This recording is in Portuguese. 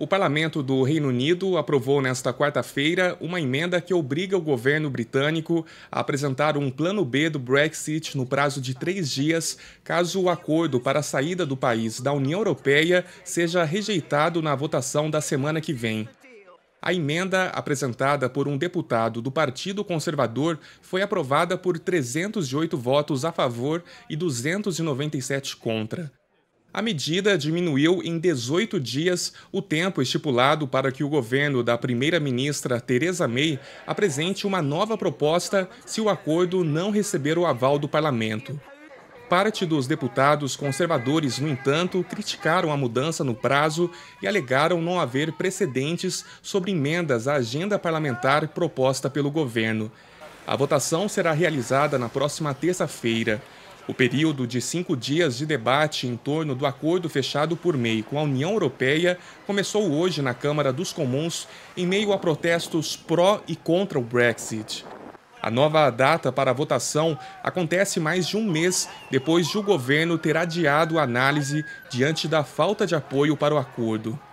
O Parlamento do Reino Unido aprovou nesta quarta-feira uma emenda que obriga o governo britânico a apresentar um plano B do Brexit no prazo de três dias, caso o acordo para a saída do país da União Europeia seja rejeitado na votação da semana que vem. A emenda, apresentada por um deputado do Partido Conservador, foi aprovada por 308 votos a favor e 297 contra. A medida diminuiu em 18 dias o tempo estipulado para que o governo da primeira-ministra Tereza May apresente uma nova proposta se o acordo não receber o aval do parlamento. Parte dos deputados conservadores, no entanto, criticaram a mudança no prazo e alegaram não haver precedentes sobre emendas à agenda parlamentar proposta pelo governo. A votação será realizada na próxima terça-feira. O período de cinco dias de debate em torno do acordo fechado por MEI com a União Europeia começou hoje na Câmara dos Comuns, em meio a protestos pró e contra o Brexit. A nova data para a votação acontece mais de um mês depois de o governo ter adiado a análise diante da falta de apoio para o acordo.